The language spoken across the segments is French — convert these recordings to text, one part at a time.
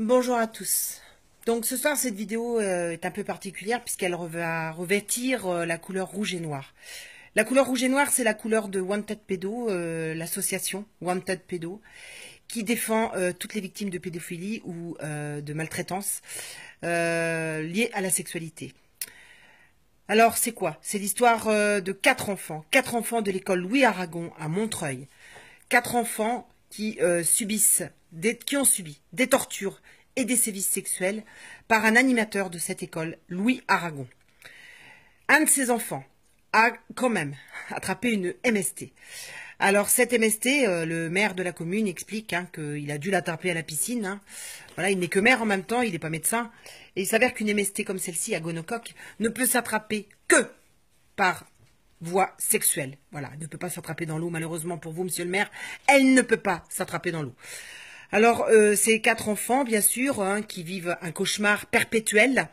Bonjour à tous. Donc ce soir, cette vidéo euh, est un peu particulière puisqu'elle va revêtir euh, la couleur rouge et noir. La couleur rouge et noir, c'est la couleur de Wanted Pedo, euh, l'association Wanted Pedo, qui défend toutes les victimes de pédophilie ou de maltraitance liées à la sexualité. Alors c'est quoi C'est l'histoire de quatre enfants, quatre enfants de l'école Louis Aragon à Montreuil, quatre enfants qui euh, subissent, ont subi des tortures et des sévices sexuels par un animateur de cette école, Louis Aragon. Un de ses enfants a quand même attrapé une MST. Alors cette MST, euh, le maire de la commune explique hein, qu'il a dû l'attraper à la piscine. Hein. Voilà, il n'est que maire en même temps, il n'est pas médecin. Et il s'avère qu'une MST comme celle-ci à gonocoque ne peut s'attraper que par voie sexuelle. Voilà, elle ne peut pas s'attraper dans l'eau, malheureusement pour vous, monsieur le maire, elle ne peut pas s'attraper dans l'eau. Alors, euh, ces quatre enfants, bien sûr, hein, qui vivent un cauchemar perpétuel.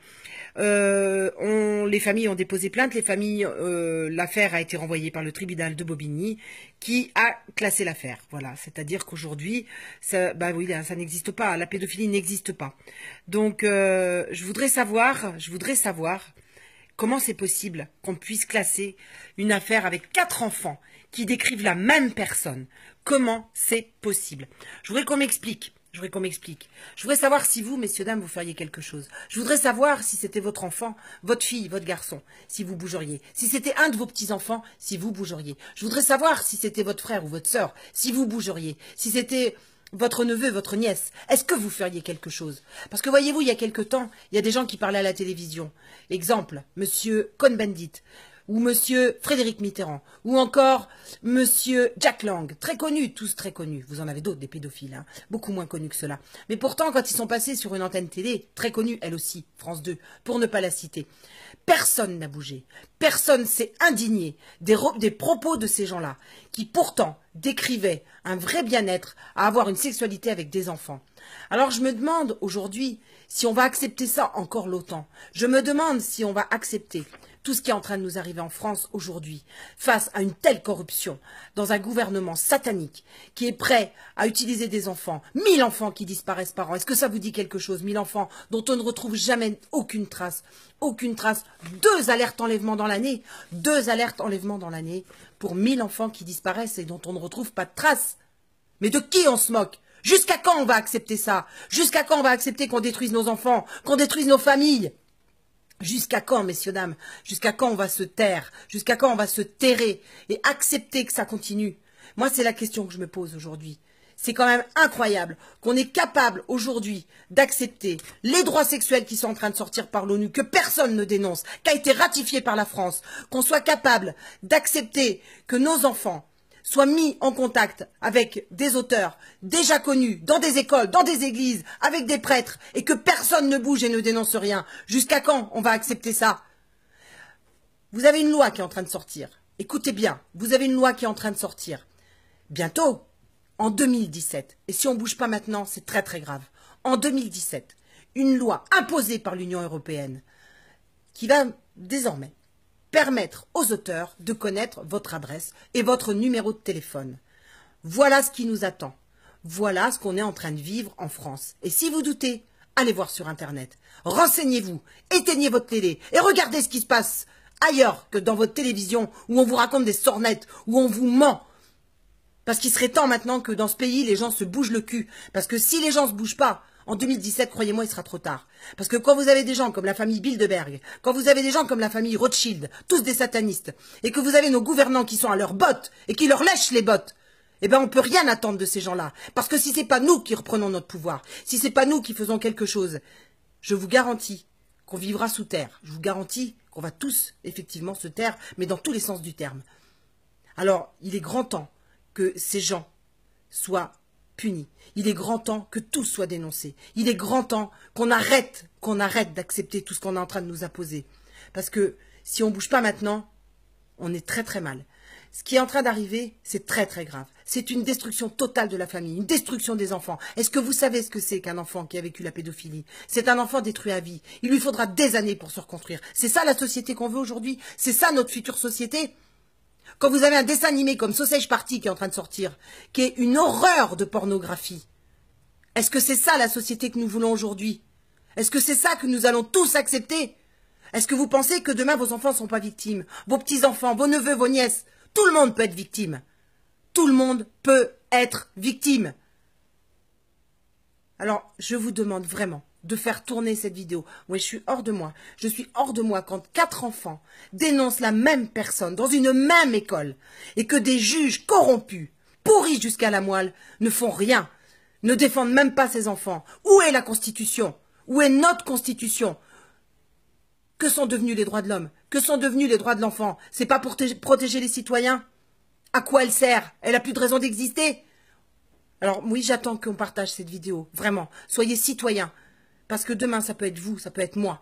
Euh, les familles ont déposé plainte. Les familles, euh, l'affaire a été renvoyée par le tribunal de Bobigny, qui a classé l'affaire. Voilà, c'est-à-dire qu'aujourd'hui, bah oui, ça n'existe pas. La pédophilie n'existe pas. Donc, je voudrais savoir, je voudrais savoir Comment c'est possible qu'on puisse classer une affaire avec quatre enfants qui décrivent la même personne Comment c'est possible Je voudrais qu'on m'explique. Je voudrais qu'on m'explique. Je voudrais savoir si vous, messieurs, dames, vous feriez quelque chose. Je voudrais savoir si c'était votre enfant, votre fille, votre garçon, si vous bougeriez. Si c'était un de vos petits-enfants, si vous bougeriez. Je voudrais savoir si c'était votre frère ou votre sœur, si vous bougeriez. Si c'était votre neveu, votre nièce, est-ce que vous feriez quelque chose Parce que voyez-vous, il y a quelque temps, il y a des gens qui parlaient à la télévision. Exemple, Monsieur Cohn-Bendit ou M. Frédéric Mitterrand, ou encore M. Jack Lang, très connus, tous très connus. Vous en avez d'autres, des pédophiles, hein. beaucoup moins connus que cela. Mais pourtant, quand ils sont passés sur une antenne télé, très connue elle aussi, France 2, pour ne pas la citer, personne n'a bougé, personne s'est indigné des, des propos de ces gens-là, qui pourtant décrivaient un vrai bien-être à avoir une sexualité avec des enfants. Alors je me demande aujourd'hui si on va accepter ça encore longtemps. Je me demande si on va accepter tout ce qui est en train de nous arriver en France aujourd'hui, face à une telle corruption, dans un gouvernement satanique qui est prêt à utiliser des enfants, mille enfants qui disparaissent par an, est-ce que ça vous dit quelque chose Mille enfants dont on ne retrouve jamais aucune trace, aucune trace, deux alertes enlèvement dans l'année, deux alertes enlèvement dans l'année pour mille enfants qui disparaissent et dont on ne retrouve pas de trace. Mais de qui on se moque Jusqu'à quand on va accepter ça Jusqu'à quand on va accepter qu'on détruise nos enfants, qu'on détruise nos familles Jusqu'à quand, messieurs, dames Jusqu'à quand on va se taire Jusqu'à quand on va se terrer et accepter que ça continue Moi, c'est la question que je me pose aujourd'hui. C'est quand même incroyable qu'on est capable aujourd'hui d'accepter les droits sexuels qui sont en train de sortir par l'ONU, que personne ne dénonce, qu'a été ratifié par la France, qu'on soit capable d'accepter que nos enfants soit mis en contact avec des auteurs déjà connus, dans des écoles, dans des églises, avec des prêtres, et que personne ne bouge et ne dénonce rien. Jusqu'à quand on va accepter ça Vous avez une loi qui est en train de sortir. Écoutez bien, vous avez une loi qui est en train de sortir. Bientôt, en 2017, et si on ne bouge pas maintenant, c'est très très grave. En 2017, une loi imposée par l'Union européenne qui va désormais permettre aux auteurs de connaître votre adresse et votre numéro de téléphone. Voilà ce qui nous attend. Voilà ce qu'on est en train de vivre en France. Et si vous doutez, allez voir sur Internet. Renseignez-vous, éteignez votre télé et regardez ce qui se passe ailleurs que dans votre télévision où on vous raconte des sornettes, où on vous ment. Parce qu'il serait temps maintenant que dans ce pays, les gens se bougent le cul. Parce que si les gens ne se bougent pas, en 2017, croyez-moi, il sera trop tard. Parce que quand vous avez des gens comme la famille Bilderberg, quand vous avez des gens comme la famille Rothschild, tous des satanistes, et que vous avez nos gouvernants qui sont à leurs bottes et qui leur lèchent les bottes, eh ben on peut rien attendre de ces gens-là. Parce que si c'est pas nous qui reprenons notre pouvoir, si c'est pas nous qui faisons quelque chose, je vous garantis qu'on vivra sous terre. Je vous garantis qu'on va tous effectivement se taire, mais dans tous les sens du terme. Alors, il est grand temps que ces gens soient puni. Il est grand temps que tout soit dénoncé. Il est grand temps qu'on arrête, qu'on arrête d'accepter tout ce qu'on est en train de nous imposer. Parce que si on ne bouge pas maintenant, on est très très mal. Ce qui est en train d'arriver, c'est très très grave. C'est une destruction totale de la famille, une destruction des enfants. Est-ce que vous savez ce que c'est qu'un enfant qui a vécu la pédophilie C'est un enfant détruit à vie. Il lui faudra des années pour se reconstruire. C'est ça la société qu'on veut aujourd'hui C'est ça notre future société quand vous avez un dessin animé comme Sausage Party qui est en train de sortir, qui est une horreur de pornographie, est-ce que c'est ça la société que nous voulons aujourd'hui Est-ce que c'est ça que nous allons tous accepter Est-ce que vous pensez que demain vos enfants ne sont pas victimes Vos petits-enfants, vos neveux, vos nièces Tout le monde peut être victime. Tout le monde peut être victime. Alors, je vous demande vraiment de faire tourner cette vidéo. Oui, je suis hors de moi. Je suis hors de moi quand quatre enfants dénoncent la même personne dans une même école et que des juges corrompus, pourris jusqu'à la moelle, ne font rien, ne défendent même pas ces enfants. Où est la Constitution Où est notre Constitution Que sont devenus les droits de l'homme Que sont devenus les droits de l'enfant C'est pas pour protéger les citoyens À quoi elle sert Elle a plus de raison d'exister alors oui, j'attends qu'on partage cette vidéo, vraiment. Soyez citoyens, parce que demain, ça peut être vous, ça peut être moi.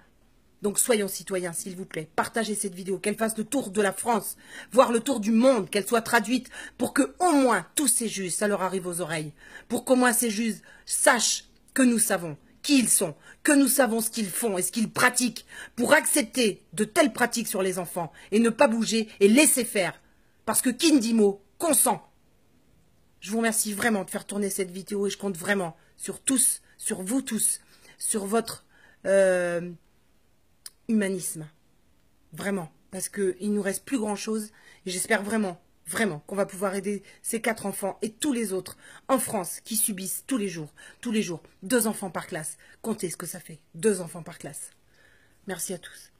Donc soyons citoyens, s'il vous plaît. Partagez cette vidéo, qu'elle fasse le tour de la France, voire le tour du monde, qu'elle soit traduite, pour que au moins tous ces juges, ça leur arrive aux oreilles. Pour qu'au moins ces juges sachent que nous savons qui ils sont, que nous savons ce qu'ils font et ce qu'ils pratiquent pour accepter de telles pratiques sur les enfants et ne pas bouger et laisser faire. Parce que qui consent. Je vous remercie vraiment de faire tourner cette vidéo et je compte vraiment sur tous, sur vous tous, sur votre euh, humanisme. Vraiment. Parce qu'il ne nous reste plus grand-chose. Et j'espère vraiment, vraiment, qu'on va pouvoir aider ces quatre enfants et tous les autres en France qui subissent tous les jours, tous les jours, deux enfants par classe. Comptez ce que ça fait, deux enfants par classe. Merci à tous.